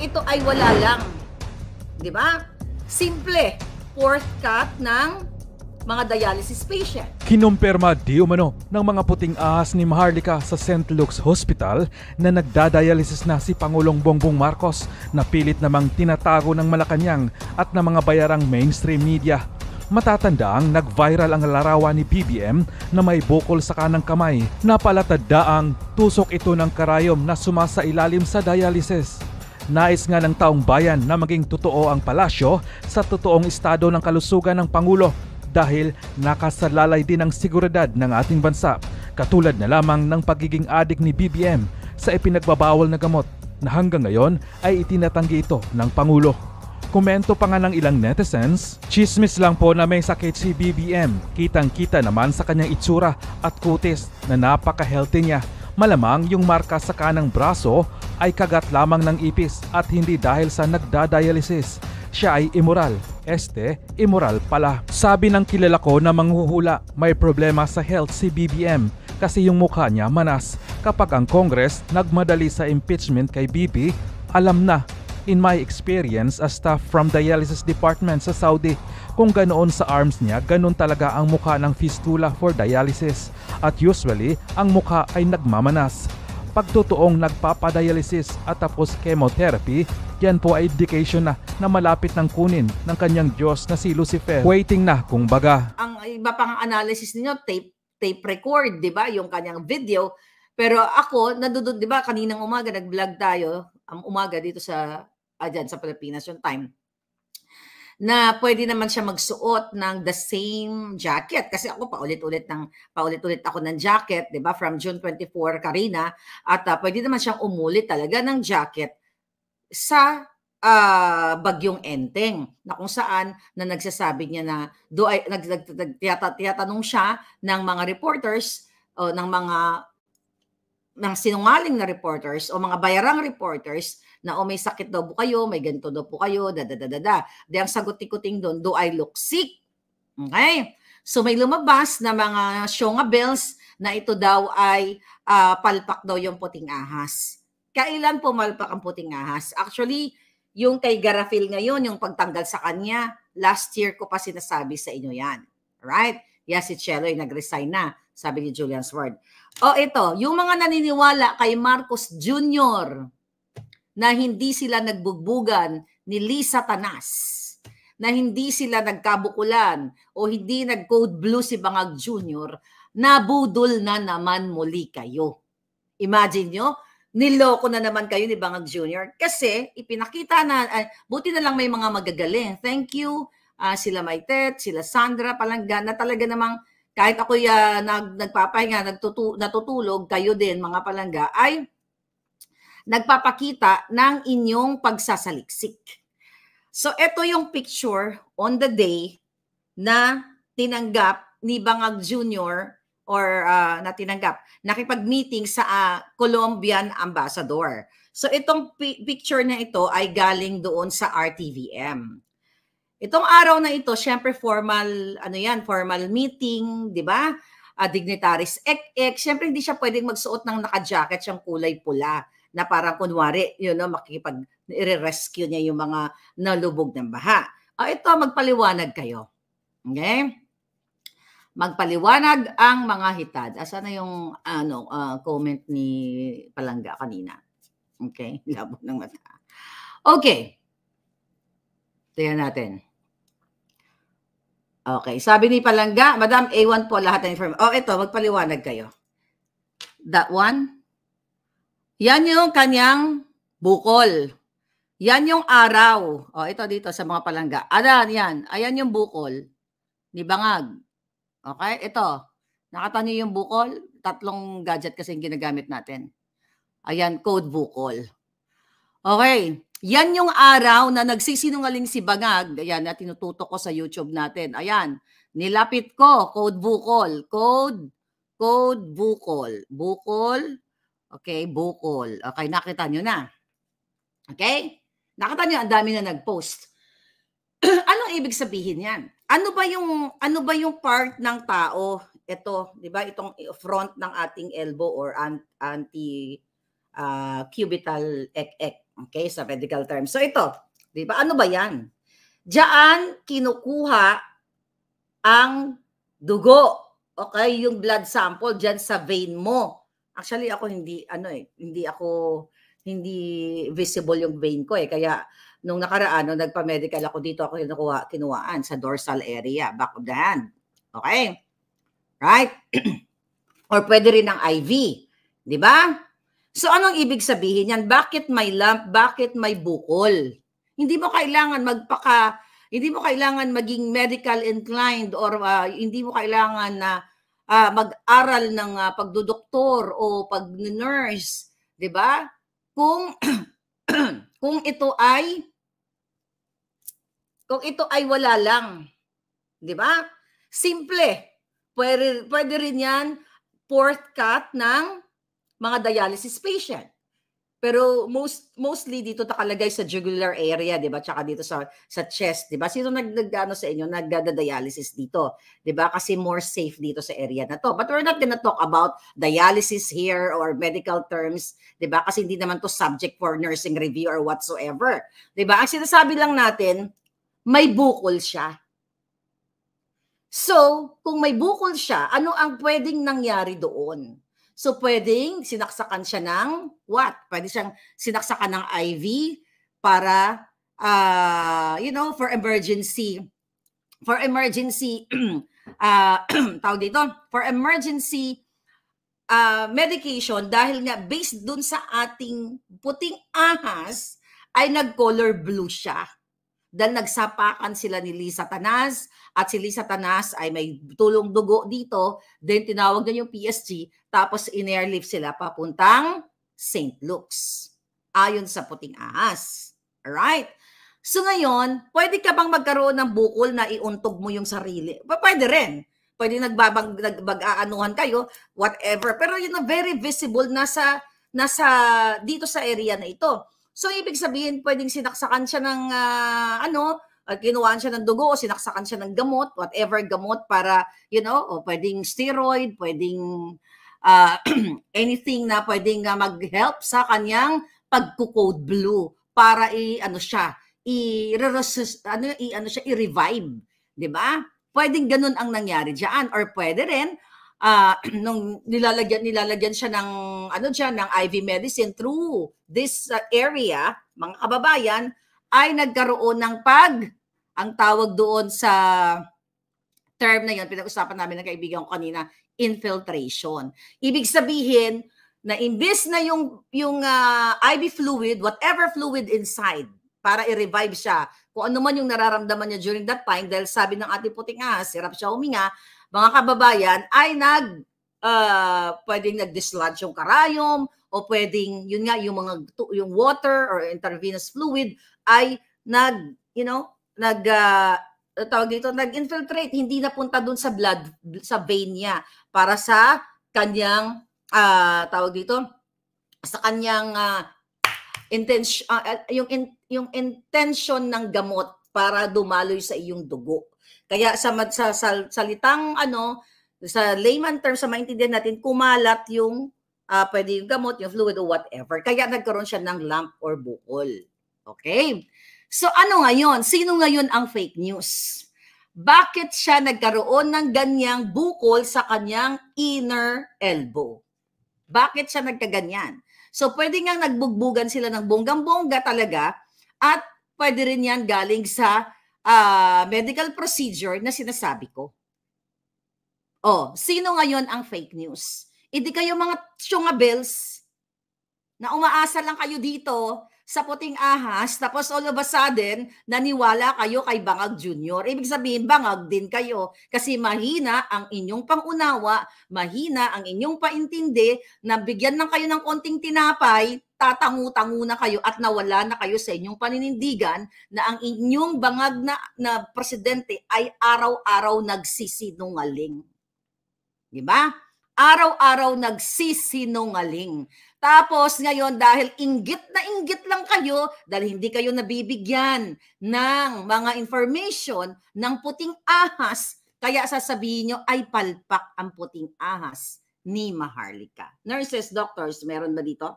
ito ay wala lang. 'Di ba? Simple, fourth cut ng mga dialysis patient. Kinumpirma di umano ng mga puting ahas ni Maharlika sa St. Luke's Hospital na nagdadialysis na si Pangulong Bongbong Marcos na pilit namang tinatago ng Malacanang at ng mga bayarang mainstream media. Matatanda ang nag-viral ang larawan ni PBM na may bukol sa kanang kamay na palatadaang tusok ito ng karayom na sumasailalim sa dialysis. Nais nga ng taong bayan na maging totoo ang palasyo sa totoong estado ng kalusugan ng Pangulo dahil nakasalalay din ang seguridad ng ating bansa katulad na lamang ng pagiging adik ni BBM sa ipinagbabawal na gamot na hanggang ngayon ay itinatanggi ito ng Pangulo. Komento pa nga ng ilang netizens, chismis lang po na may sakit si BBM. Kitang-kita naman sa kanyang itsura at kutis na napaka-healthy niya Malamang yung marka sa kanang braso ay kagat lamang ng ipis at hindi dahil sa nagdadialysis. Siya ay immoral. Este, immoral pala. Sabi ng kilala ko na manghuhula, may problema sa health si BBM kasi yung mukha niya manas. Kapag ang Congress nagmadali sa impeachment kay BB, alam na in my experience as staff from dialysis department sa Saudi. Kung ganoon sa arms niya, ganoon talaga ang mukha ng fistula for dialysis. At usually, ang mukha ay nagmamanas. Pagtotoong nagpapadialysis at tapos chemotherapy, yan po ay indication na na malapit ng kunin ng kanyang Diyos na si Lucifer. Waiting na kung baga. Ang iba pang analysis niyo tape, tape record, di ba? Yung kanyang video. Pero ako, nadudod, di ba, kaninang umaga nag-vlog tayo, um, umaga dito sa ayan ah, sa Pilipinas yung time na pwede naman siya magsuot ng the same jacket kasi ako paulit-ulit ng paulit-ulit ako ng jacket, 'di ba? From June 24 Karina at uh, pwede naman siyang umulit talaga ng jacket sa uh, bagyong Enteng na kung saan na nagsasabi niya na do ay nagtatanong siya ng mga reporters o ng mga ng sinungaling na reporters o mga bayarang reporters na o oh, may sakit daw po kayo, may ganito daw po kayo, da da da da da. Di ang sagot-tikuting doon, do I look sick? Okay? So may lumabas na mga show shonga bells na ito daw ay uh, palpak daw yung puting ahas. Kailan pumalpak ang puting ahas? Actually, yung kay Garafil ngayon, yung pagtanggal sa kanya, last year ko pa sinasabi sa inyo yan. Right? Yes, si Chelo ay nag-resign na sabi ni Julian Sword. O ito, yung mga naniniwala kay Marcos Jr. na hindi sila nagbugbugan ni Lisa Tanas, na hindi sila nagkabukulan o hindi nag-code blue si Bangag Jr., nabudol na naman muli kayo. Imagine nyo, niloko na naman kayo ni Bangag Jr. Kasi ipinakita na, uh, buti na lang may mga magagaling. Thank you, uh, sila Maitet, sila Sandra Palangga, na talaga namang kahit ako ya uh, nag, nagpapahinga, nagtutu, natutulog, kayo din mga palangga, ay nagpapakita ng inyong pagsasaliksik. So ito yung picture on the day na tinanggap ni Bangag Jr. or uh, na tinanggap, nakipag-meeting sa uh, Colombian ambassador. So itong picture na ito ay galing doon sa RTVM. Itong araw na ito, syempre formal, ano yan, formal meeting, di ba? Uh, dignitaries ek ek, syempre hindi siya pwedeng magsuot ng naka-jacket siyang kulay pula na parang kunwari, you know, makikipag i-rescue niya yung mga nalubog ng baha. O ah, ito, magpaliwanag kayo. Okay? Magpaliwanag ang mga hitad. Asa ah, na yung ano, uh, comment ni Palangga kanina? Okay? Labo ng mata. Okay. Tingnan natin. Okay, sabi ni Palangga, Madam, A1 po lahat ng information. Oh, ito, magpaliwanag kayo. That one. Yan yung kanyang bukol. Yan yung araw. Oh, ito dito sa mga palangga. Ayan, yan. Ayan yung bukol ni Bangag. Okay, ito. Nakita niyo yung bukol? Tatlong gadget kasi yung ginagamit natin. Ayan, code bukol. Okay. Yan yung araw na nagsisinungaling si Bangag. Ayan, na tinututok ko sa YouTube natin. Ayan, nilapit ko, code bukol. Code, code bukol. Bukol, okay, bukol. Okay, nakita nyo na. Okay? Nakita nyo, ang dami na nag-post. Anong ibig sabihin yan? Ano ba yung ano ba yung part ng tao? Ito, 'di ba? Itong front ng ating elbow or anti uh, cubital ek ek Okay, sa medical term. So ito, 'di ba? Ano ba 'yan? Diyan kinukuha ang dugo. Okay, yung blood sample diyan sa vein mo. Actually ako hindi ano eh, hindi ako hindi visible yung vein ko eh. Kaya nung nakaraan, nung nagpa-medical ako dito, ako kinukuha, kinuhaan sa dorsal area, back of the hand. Okay? Right? Or pwede rin ng IV. Di ba? So anong ibig sabihin yan? Bakit may lamp? Bakit may bukol? Hindi mo kailangan magpaka hindi mo kailangan maging medical inclined or uh, hindi mo kailangan na uh, mag-aral ng uh, ah, pagdodoktor o pag-nurse, 'di ba? Kung kung ito ay kung ito ay wala lang, 'di ba? Simple. Pwede pwede rin 'yan fourth cut ng mga dialysis patient. Pero most mostly dito nakalagay sa jugular area, 'di ba? Tsaka dito sa sa chest, 'di ba? Sino nag nagano sa inyo nagda-dialysis dito, 'di ba? Kasi more safe dito sa area na to. But we're not gonna talk about dialysis here or medical terms, 'di ba? Kasi hindi naman to subject for nursing review or whatsoever, 'di ba? Ang sinasabi lang natin, may bukol siya. So, kung may bukol siya, ano ang pwedeng nangyari doon? So pwedeng sinaksakan siya ng what? Pwede siyang sinaksakan ng IV para uh, you know, for emergency for emergency uh tawag dito, for emergency uh, medication dahil nga based dun sa ating puting ahas ay nag-color blue siya. Dahil nagsapakan sila ni Lisa Tanas at si Lisa Tanas ay may tulong dugo dito, then tinawag na yung PSG tapos in-airlift sila papuntang St. Luke's. Ayon sa puting ahas. Alright? So ngayon, pwede ka bang magkaroon ng bukol na iuntog mo yung sarili? Pwede rin. Pwede nagbabag, nagbag-aanuhan kayo, whatever. Pero yun na very visible na sa, nasa dito sa area na ito. So ibig sabihin, pwedeng sinaksakan siya ng uh, ano, at ah, kinuhaan siya ng dugo o sinaksakan siya ng gamot, whatever gamot para, you know, o pwedeng steroid, pwedeng uh, anything na pwedeng uh, mag-help sa kanyang pagko-code blue para i ano siya i ano i ano siya i-revive, 'di ba? Pwedeng ganun ang nangyari diyan or pwede rin uh, nung nilalagyan nilalagyan siya ng ano diyan ng IV medicine through this uh, area, mga kababayan, ay nagkaroon ng pag ang tawag doon sa term na 'yon, pinag-usapan namin ng kaibigan ko kanina, infiltration. Ibig sabihin na imbis na yung yung uh, ah, IV fluid, whatever fluid inside para i-revive siya. Kung ano man yung nararamdaman niya during that time dahil sabi ng ating puting ahas, sirap siya huminga, mga kababayan ay nag uh, pwedeng nag-dislodge yung karayom o pwedeng yun nga yung mga yung water or intravenous fluid ay nag you know nag uh, eh, tawag dito, nag-infiltrate, hindi napunta doon sa blood, sa vein niya para sa kanyang, uh, tawag dito, sa kanyang uh, intention, uh, yung, in, yung intention ng gamot para dumaloy sa iyong dugo. Kaya sa, sa, sa salitang ano, sa layman term, sa maintindihan natin, kumalat yung uh, pwede yung gamot, yung fluid, or whatever. Kaya nagkaroon siya ng lump or bukol. Okay? So ano ngayon? Sino ngayon ang fake news? Bakit siya nagkaroon ng ganyang bukol sa kanyang inner elbow? Bakit siya nagkaganyan? So pwede nga nagbugbugan sila ng bonggang-bongga talaga at pwede rin yan galing sa uh, medical procedure na sinasabi ko. Oh, sino ngayon ang fake news? Hindi kayo mga syungabels na umaasa lang kayo dito sa puting ahas, tapos all of a sudden, naniwala kayo kay Bangag Jr. Ibig sabihin, bangag din kayo kasi mahina ang inyong pangunawa, mahina ang inyong paintindi, na bigyan ng kayo ng konting tinapay, tatangu-tangu na kayo at nawala na kayo sa inyong paninindigan na ang inyong bangag na, na presidente ay araw-araw nagsisinungaling. Di ba? Araw-araw nagsisinungaling. Tapos ngayon dahil inggit na inggit lang kayo dahil hindi kayo nabibigyan ng mga information ng puting ahas, kaya sasabihin nyo ay palpak ang puting ahas ni Maharlika. Nurses, doctors, meron ba dito?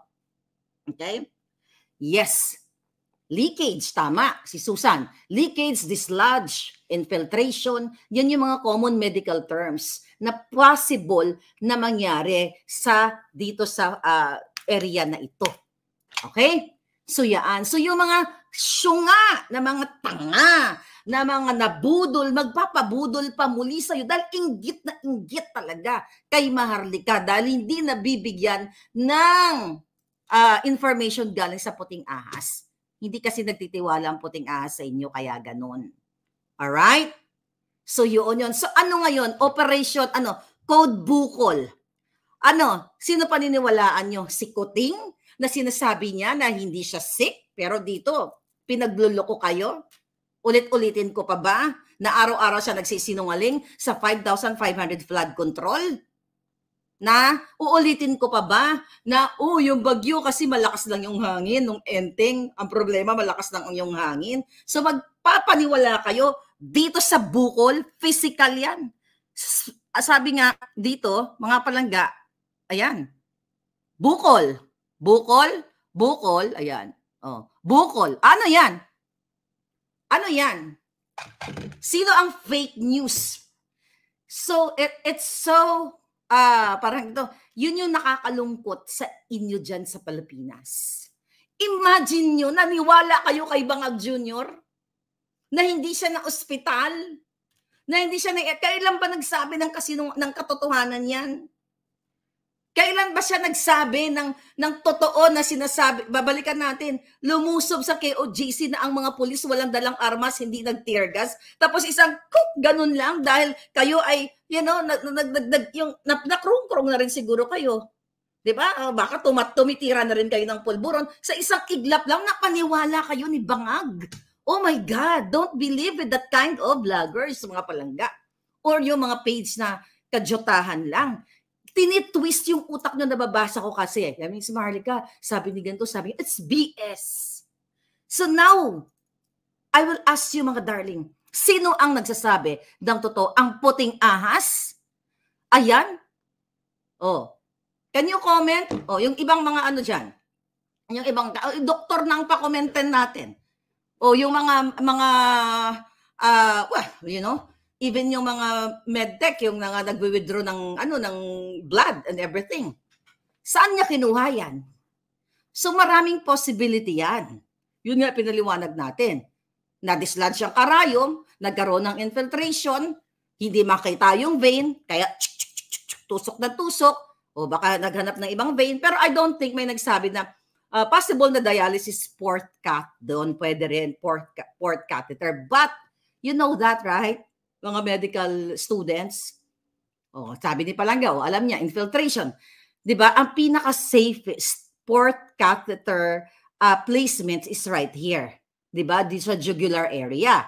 Okay? Yes. Leakage, tama, si Susan. Leakage, dislodge, infiltration, yan yung mga common medical terms na possible na mangyari sa dito sa uh, area na ito. Okay? So yaan. So yung mga syunga, na mga tanga, na mga nabudol, magpapabudol pa muli sa iyo dahil inggit na inggit talaga kay Maharlika dahil hindi nabibigyan ng uh, information galing sa puting ahas. Hindi kasi nagtitiwala ang puting ahas sa inyo kaya ganun. Alright? So yun yun. So ano ngayon? Operation, ano? Code Bukol. Ano, sino paniniwalaan nyo? Si Kuting na sinasabi niya na hindi siya sick? Pero dito, pinagluloko kayo? Ulit-ulitin ko pa ba na araw-araw siya nagsisinungaling sa 5,500 flood control? Na uulitin ko pa ba na oh, yung bagyo kasi malakas lang yung hangin nung enteng, Ang problema malakas lang yung hangin. So magpapaniwala kayo dito sa Bukol, physical yan. Sabi nga dito, mga palangga, Ayan. Bukol. Bukol. Bukol. Ayan. Oh. Bukol. Ano yan? Ano yan? Sino ang fake news? So, it, it's so, uh, parang ito, yun yung nakakalungkot sa inyo dyan sa Pilipinas. Imagine nyo, naniwala kayo kay Bangag Jr. na hindi siya na ospital, na hindi siya na, kailan ba nagsabi ng, kasino, ng katotohanan yan? Kailan ba siya nagsabi ng, ng totoo na sinasabi? Babalikan natin, lumusob sa KOGC na ang mga pulis walang dalang armas, hindi nag-tear gas. Tapos isang cook, ganun lang dahil kayo ay, you know, nag, nag, nag, nag, yung, nakrungkrong na rin siguro kayo. 'Di ba? Uh, baka tumat tumitira na rin kayo ng pulburon sa isang iglap lang napaniwala kayo ni bangag. Oh my God, don't believe it that kind of vloggers, mga palangga. Or yung mga page na kadyotahan lang tinitwist yung utak nyo, nababasa ko kasi. Eh. I mean, si Marlica, sabi ni ganito, sabi niya, it's BS. So now, I will ask you mga darling, sino ang nagsasabi ng totoo? Ang puting ahas? Ayan? Oh. Can you comment? Oh, yung ibang mga ano dyan. Yung ibang, oh, doktor nang pa-commentan natin. Oh, yung mga, mga, uh, well, you know, even yung mga medtech, yung nga nagwi-withdraw ng, ano, ng blood and everything. Saan niya kinuha yan? So maraming possibility yan. Yun nga pinaliwanag natin. Na-dislodge ang karayom, nagkaroon ng infiltration, hindi makita yung vein, kaya tusok na tusok, o baka naghanap ng ibang vein. Pero I don't think may nagsabi na uh, possible na dialysis port cat doon, pwede rin port, port catheter. But you know that, right? mga medical students. Oh, sabi ni oh, alam niya, infiltration. 'Di ba? Ang pinaka-safest port catheter uh, placement is right here. 'Di ba? Di sa jugular area.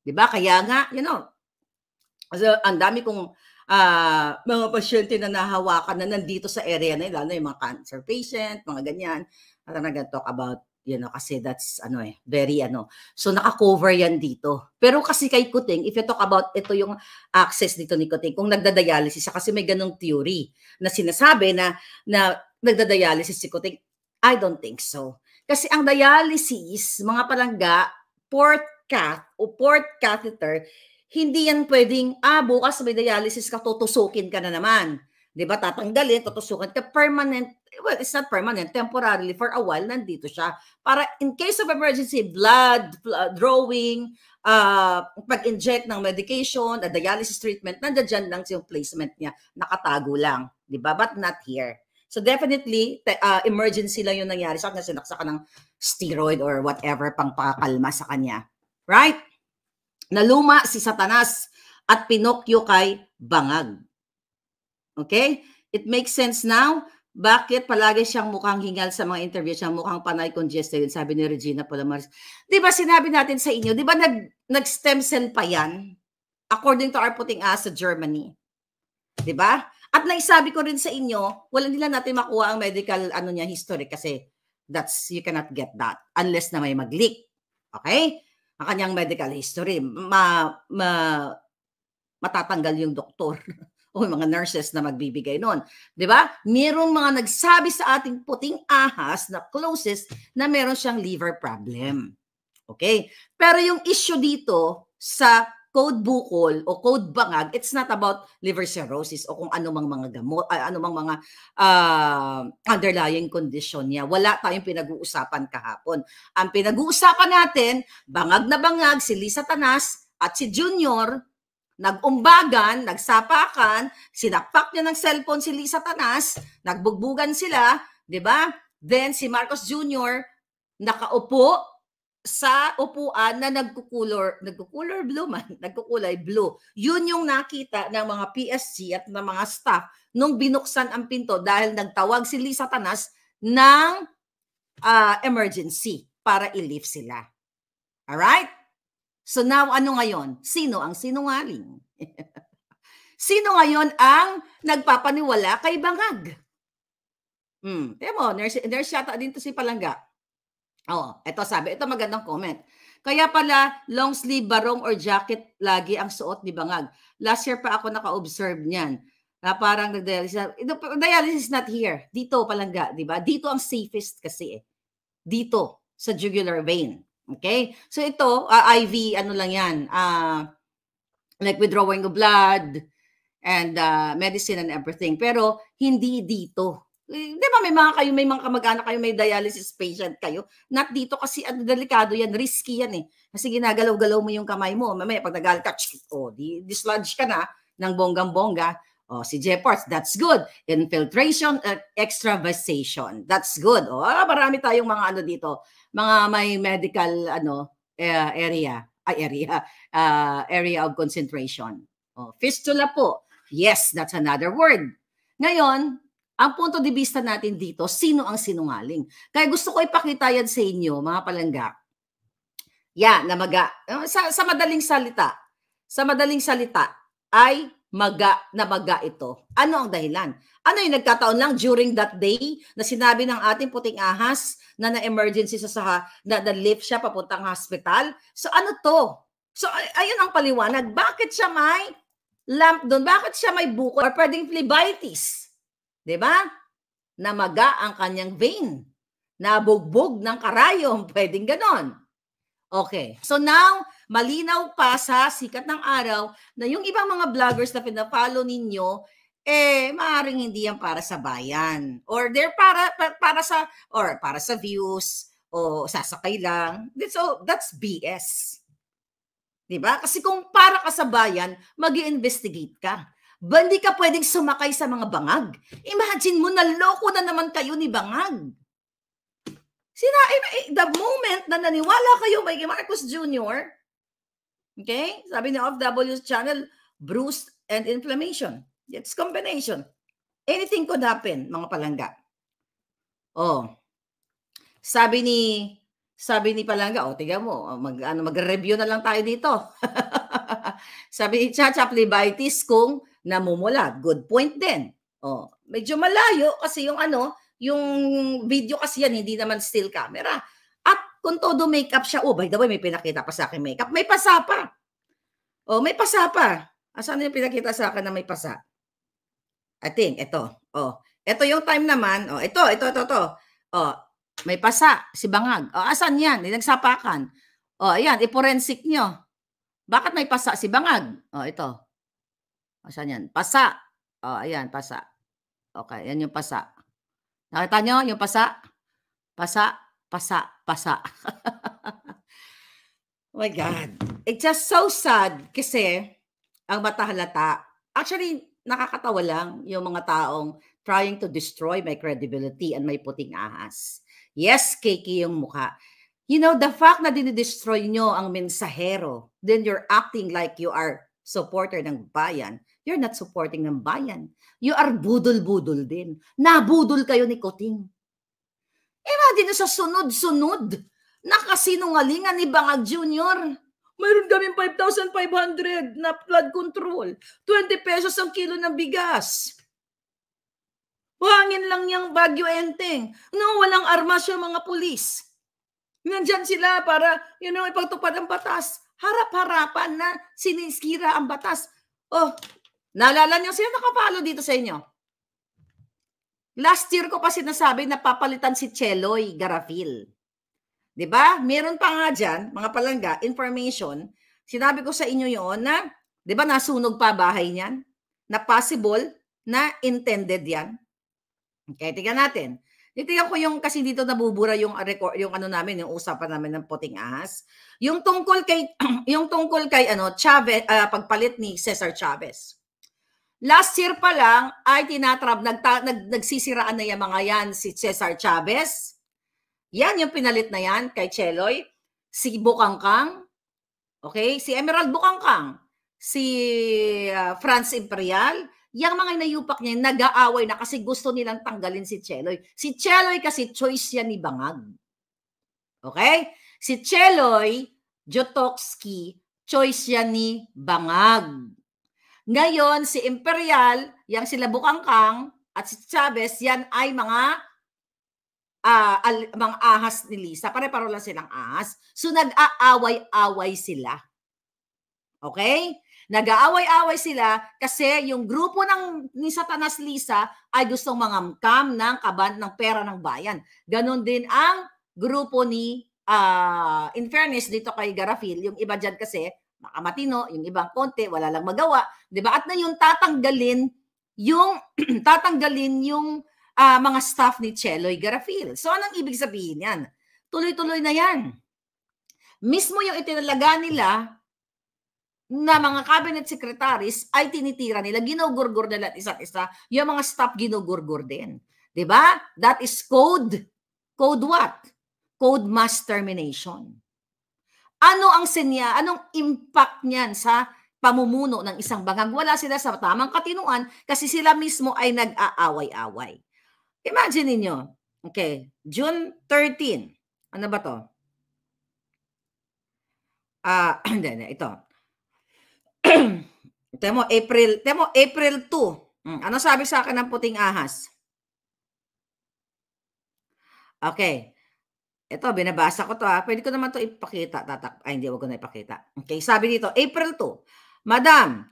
'Di ba? Kaya nga, you know, so, ang dami kong uh, mga pasyente na nahawakan na nandito sa area na ilan, lalo yung mga cancer patient, mga ganyan. At nag talk about you know, kasi that's, ano eh, very, ano. So, naka-cover yan dito. Pero kasi kay Kuting, if you talk about, ito yung access dito ni Kuting, kung nagdadialysis siya, kasi may ganong theory na sinasabi na, na nagdadialysis si Kuting, I don't think so. Kasi ang dialysis, mga palangga, port cath o port catheter, hindi yan pwedeng, ah, bukas may dialysis ka, tutusukin ka na naman. 'di ba? Tatanggalin, tutusukin ka permanent well, it's not permanent, temporarily, for a while, nandito siya. Para in case of emergency, blood, blood drawing, uh, pag-inject ng medication, a dialysis treatment, nandiyan lang yung placement niya. Nakatago lang, di ba? But not here. So definitely, uh, emergency lang yung nangyari sa kanya. Sinaksa ka ng steroid or whatever pang pakakalma sa kanya. Right? Naluma si Satanas at Pinokyo kay Bangag. Okay? It makes sense now bakit palagi siyang mukhang hingal sa mga interview, siyang mukhang panay congested, sabi ni Regina Palomares. Di ba sinabi natin sa inyo, di ba nag, nag-stem cell pa yan? According to our putting us sa Germany. Di ba? At naisabi ko rin sa inyo, wala nila natin makuha ang medical ano niya history kasi that's you cannot get that unless na may mag-leak. Okay? Ang kanyang medical history, ma, ma, matatanggal yung doktor. o mga nurses na magbibigay noon. 'Di ba? Merong mga nagsabi sa ating puting ahas na closest na meron siyang liver problem. Okay? Pero yung issue dito sa code bukol o code bangag, it's not about liver cirrhosis o kung anumang mga gamot, uh, ah, anumang mga uh, underlying condition niya. Wala tayong pinag-uusapan kahapon. Ang pinag-uusapan natin, bangag na bangag, si Lisa Tanas at si Junior Nagumbagan, nagsapakan, sinapak niya ng cellphone si Lisa Tanas, nagbugbugan sila, 'di ba? Then si Marcos Jr. nakaupo sa upuan na nagkukulor, nagkukulor blue man, nagkukulay blue. Yun yung nakita ng mga PSG at ng mga staff nung binuksan ang pinto dahil nagtawag si Lisa Tanas ng uh, emergency para i-leave sila. Alright? So now, ano ngayon? Sino ang sinungaling? Sino ngayon ang nagpapaniwala kay bangag? Hmm. Tiyan mo, nurse, nurse yata din to si Palangga. Oo, ito sabi, ito magandang comment. Kaya pala, long sleeve, barong or jacket lagi ang suot ni Bangag. Last year pa ako naka-observe niyan. Na ah, parang nag-dialysis. Dialysis is not here. Dito, Palangga, di ba? Dito ang safest kasi eh. Dito, sa jugular vein. Okay? So ito, uh, ah, IV, ano lang yan, uh, like withdrawing of blood, and uh, medicine and everything. Pero hindi dito. Eh, Di ba may mga kayo, may mga kamag-anak kayo, may dialysis patient kayo. Not dito kasi ang delikado yan, risky yan eh. Kasi ginagalaw-galaw mo yung kamay mo. Mamaya pag nagal ka, oh, di, dislodge ka na ng bonggang-bongga. Oh, si Jeffords, that's good. Infiltration at uh, extravasation. That's good. Oh, ah, marami tayong mga ano dito, mga may medical ano uh, area, ay area, uh, area of concentration. Oh, fistula po. Yes, that's another word. Ngayon, ang punto de vista natin dito, sino ang sinungaling? Kaya gusto ko ipakita yan sa inyo, mga palangga. Yeah, namaga. Sa, sa madaling salita, sa madaling salita ay maga na maga ito. Ano ang dahilan? Ano yung nagkataon lang during that day na sinabi ng ating puting ahas na na-emergency sa saha, na na-lift siya papuntang hospital? So ano to? So ay- ayun ang paliwanag. Bakit siya may lamp doon? Bakit siya may buko or pwedeng phlebitis? 'Di ba? Namaga ang kanyang vein. Nabugbog ng karayom, pwedeng ganon. Okay. So now, malinaw pa sa sikat ng araw na yung ibang mga vloggers na pinapalo ninyo, eh, maaaring hindi yan para sa bayan. Or they're para, para, para sa, or para sa views, o sasakay lang. So, that's BS. Diba? Kasi kung para ka sa bayan, mag investigate ka. Ba, ka pwedeng sumakay sa mga bangag. Imagine mo, naloko na naman kayo ni bangag. Sina, eh, eh, the moment na naniwala kayo kay Marcos Jr., okay, sabi ni OFW channel, bruise and inflammation. It's combination. Anything could happen, mga palangga. Oh. Sabi ni sabi ni Palangga, oh, tiga mo, oh, mag, ano, mag-review na lang tayo dito. sabi ni Chacha Plebitis kung namumula. Good point din. Oh, medyo malayo kasi yung ano, yung video kasi yan, hindi naman still camera. At kung todo makeup siya, oh, by the way, may pinakita pa sa akin makeup. May pasa pa. Oh, may pasa pa. Asan yung pinakita sa akin na may pasa? I think, ito. Oh, ito yung time naman. Oh, ito, ito, ito, ito. Oh, may pasa, si Bangag. Oh, asan yan? Nagsapakan. Oh, ayan, iporensik nyo. Bakit may pasa si Bangag? Oh, ito. Asan yan? Pasa. Oh, ayan, pasa. Okay, yan yung pasa. Nakita nyo yung pasa? Pasa, pasa, pasa. oh my God. It's just so sad kasi ang matahalata. Actually, nakakatawa lang yung mga taong trying to destroy my credibility and my puting ahas. Yes, cakey yung mukha. You know, the fact na dinidestroy nyo ang mensahero, then you're acting like you are supporter ng bayan. You're not supporting ng bayan. You are budol-budol din. Nabudol kayo ni Kuting. Imagine sa sunod-sunod na kasinungalingan ni Bangag Jr. Mayroon kami 5,500 na flood control. 20 pesos ang kilo ng bigas. Buhangin lang niyang Baguio Enteng. No, walang armas yung mga pulis. Nandyan sila para, you know, ipagtupad ang batas. Harap-harapan na sinisira ang batas. Oh, Naalala niyo, sino nakapalo dito sa inyo? Last year ko pa sinasabi na papalitan si Cheloy Garafil. 'Di ba? Meron pa nga diyan, mga palangga, information. Sinabi ko sa inyo 'yon na 'di ba nasunog pa bahay niyan? Na possible na intended 'yan. Okay, tingnan natin. Titingnan ko yung kasi dito nabubura yung record yung ano namin yung usapan namin ng puting ahas. Yung tungkol kay yung tungkol kay ano Chavez uh, pagpalit ni Cesar Chavez. Last year pa lang ay tinatrab, nagta, nag, nagsisiraan na yung mga yan si Cesar Chavez. Yan yung pinalit na yan kay Cheloy. Si Bukangkang. Okay? Si Emerald Bukangkang. Si uh, ah, France Imperial. Yang mga inayupak niya, nag-aaway na kasi gusto nilang tanggalin si Cheloy. Si Cheloy kasi choice yan ni Bangag. Okay? Si Cheloy Jotoksky, choice yan ni Bangag. Ngayon, si Imperial, yang sila Bukangkang at si Chavez, yan ay mga uh, al, mga ahas ni Lisa. Pare-paro lang silang ahas. So nag-aaway-away sila. Okay? Nag-aaway-away sila kasi yung grupo ng ni Satanas Lisa ay gustong mangamkam ng kaban ng pera ng bayan. Ganon din ang grupo ni uh, in fairness dito kay Garafil, yung iba dyan kasi makamatino, yung ibang konti, wala lang magawa, 'di ba? At na yung tatanggalin yung tatanggalin yung uh, mga staff ni Cheloy Garafil. So anong ibig sabihin yan? Tuloy-tuloy na yan. Mismo yung itinalaga nila na mga cabinet secretaries ay tinitira nila, ginugurgur nila at isa't isa. Yung mga staff ginugurgur din. ba? Diba? That is code. Code what? Code mass termination. Ano ang sinya? Anong impact niyan sa pamumuno ng isang bangag? Wala sila sa tamang katinuan kasi sila mismo ay nag-aaway-away. Imagine niyo. Okay, June 13. Ano ba to? Ah, uh, hindi, hindi, ito. temo April, temo April 2. Hmm, ano sabi sa akin ng puting ahas? Okay. Ito, binabasa ko to ha. Pwede ko naman to ipakita. Tatak Ay, hindi, wag ko na ipakita. Okay, sabi dito, April 2. Madam,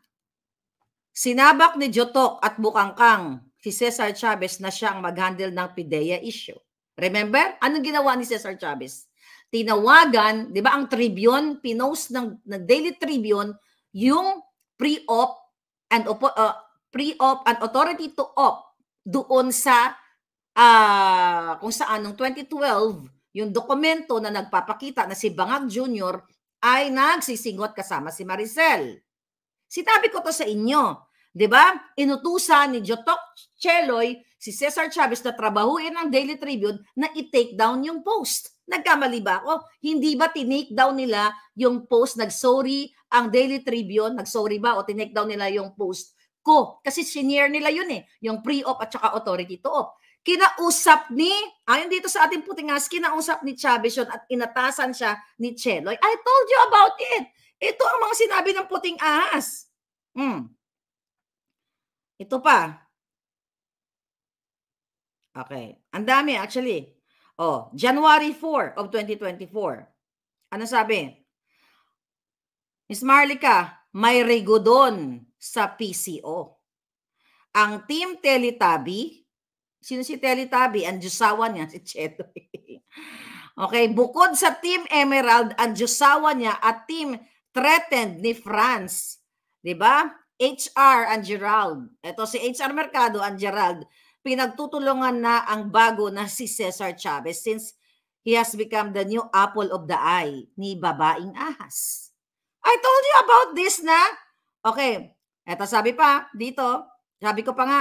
sinabak ni Jotok at Bukangkang si Cesar Chavez na siya ang mag-handle ng PIDEA issue. Remember? Anong ginawa ni Cesar Chavez? Tinawagan, di ba ang Tribune, pinost ng, ng Daily Tribune, yung pre-op and uh, pre-op and authority to op doon sa uh, kung saan noong 2012 yung dokumento na nagpapakita na si Bangag Jr. ay nagsisingot kasama si Maricel. Sinabi ko to sa inyo, 'di ba? Inutusan ni Jotok Cheloy si Cesar Chavez na trabahuin ang Daily Tribune na i-take down yung post. Nagkamali ba ako? Hindi ba tinake down nila yung post? Nag-sorry ang Daily Tribune? Nag-sorry ba o tinake down nila yung post ko? Kasi senior nila yun eh, yung pre-op at saka authority to op. Kinausap ni, ayon ah, dito sa ating puting putingas, kinausap ni Chavez yun at inatasan siya ni Cheloy. I told you about it. Ito ang mga sinabi ng puting ahas. Hmm. Ito pa. Okay. Ang dami actually. Oh, January 4 of 2024. Ano sabi? Miss Marlica, may doon sa PCO. Ang Team Teletubby Sino si Teletabi? Ang Diyosawa niya, si Cheto. okay, bukod sa Team Emerald, ang Diyosawa niya at Team Threatened ni France. Di ba? HR and Gerald. Ito si HR Mercado and Gerald. Pinagtutulungan na ang bago na si Cesar Chavez since he has become the new apple of the eye ni babaeng ahas. I told you about this na. Okay. Ito sabi pa dito. Sabi ko pa nga,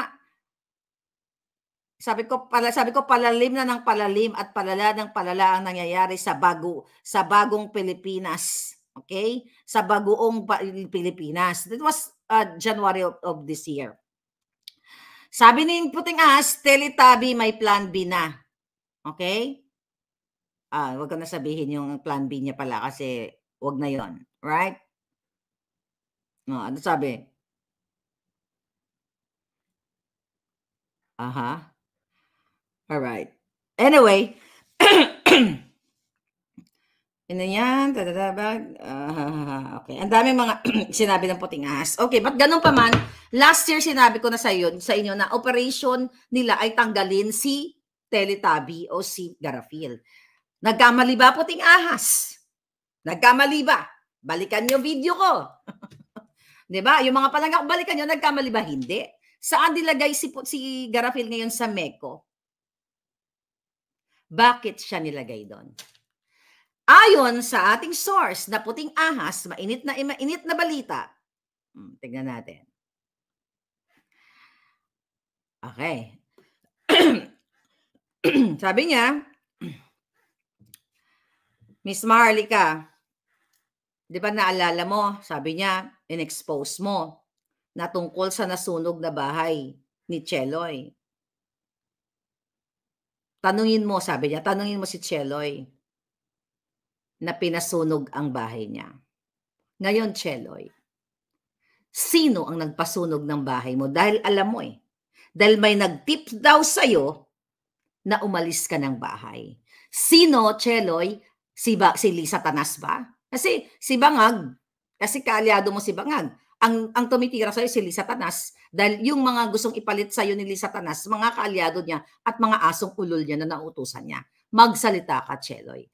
sabi ko pala sabi ko palalim na ng palalim at palala ng palala ang nangyayari sa bago sa bagong Pilipinas. Okay? Sa bagoong Pilipinas. That was uh, January of, of this year. Sabi ni puting as, Teletabi may plan B na. Okay? Ah, wag na sabihin yung plan B niya pala kasi wag na yon, right? No, ano sabi? Aha. All right. Anyway, Ano yan? Dadadabag. Uh, ah, okay. Ang daming mga sinabi ng puting ahas. Okay, but ganun pa man, last year sinabi ko na sa yun, sa inyo na operation nila ay tanggalin si Teletubby o si Garfield. Nagkamali ba puting ahas? Nagkamali ba? Balikan nyo video ko. 'Di ba? Yung mga palangak, balikan nyo, nagkamali ba? Hindi. Saan nilagay si, si Garfield ngayon sa Meko? Bakit siya nilagay doon? Ayon sa ating source na puting ahas, mainit na mainit na balita. Hmm, tignan natin. Okay. Sabi niya, Miss Marlica, di ba naalala mo, sabi niya, in-expose mo na tungkol sa nasunog na bahay ni Cheloy. Tanungin mo, sabi niya, tanungin mo si Cheloy na pinasunog ang bahay niya. Ngayon, Cheloy, sino ang nagpasunog ng bahay mo? Dahil alam mo eh, dahil may nag-tip daw sa'yo na umalis ka ng bahay. Sino, Cheloy? Si, ba, si Lisa Tanas ba? Kasi si Bangag, kasi kaalyado mo si Bangag ang ang tumitira sa iyo si Lisa Tanas dahil yung mga gustong ipalit sa iyo ni Lisa Tanas, mga kaalyado niya at mga asong ulol niya na nautusan niya. Magsalita ka, Cheloy.